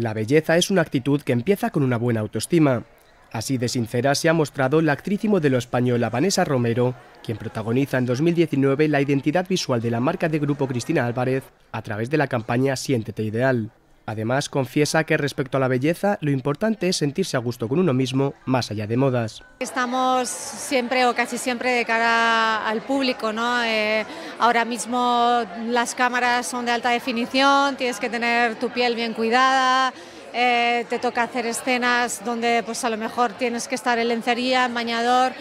La belleza es una actitud que empieza con una buena autoestima. Así de sincera se ha mostrado la actriz y modelo española Vanessa Romero, quien protagoniza en 2019 la identidad visual de la marca de grupo Cristina Álvarez a través de la campaña Siéntete Ideal. Además, confiesa que respecto a la belleza, lo importante es sentirse a gusto con uno mismo, más allá de modas. Estamos siempre o casi siempre de cara al público, eh, ahora mismo las cámaras son de alta definición, tienes que tener tu piel bien cuidada. Eh, te toca hacer escenas donde pues a lo mejor tienes que estar en lencería, en bañador.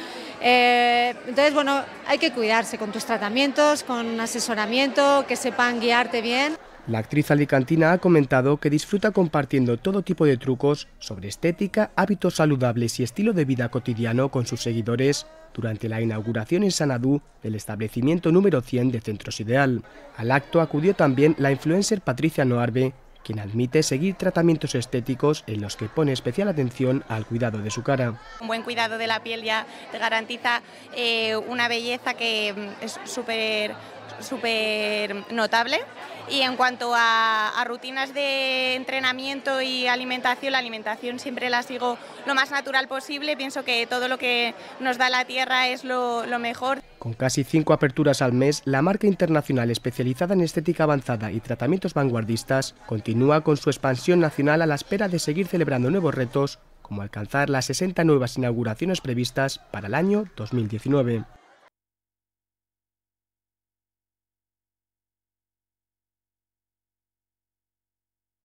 Eh, entonces, bueno, hay que cuidarse con tus tratamientos, con asesoramiento, que sepan guiarte bien. La actriz alicantina ha comentado que disfruta compartiendo todo tipo de trucos sobre estética, hábitos saludables y estilo de vida cotidiano con sus seguidores durante la inauguración en Sanadú del establecimiento número 100 de Centros Ideal. Al acto acudió también la influencer Patricia Noarbe, quien admite seguir tratamientos estéticos en los que pone especial atención al cuidado de su cara. Un buen cuidado de la piel ya garantiza eh, una belleza que mm, es súper súper notable y en cuanto a, rutinas de entrenamiento y alimentación, la alimentación siempre la sigo lo más natural posible. Pienso que todo lo que nos da la tierra es lo mejor. Con casi cinco aperturas al mes, la marca internacional especializada en estética avanzada y tratamientos vanguardistas continúa con su expansión nacional a la espera de seguir celebrando nuevos retos como alcanzar las 60 nuevas inauguraciones previstas para el año 2019.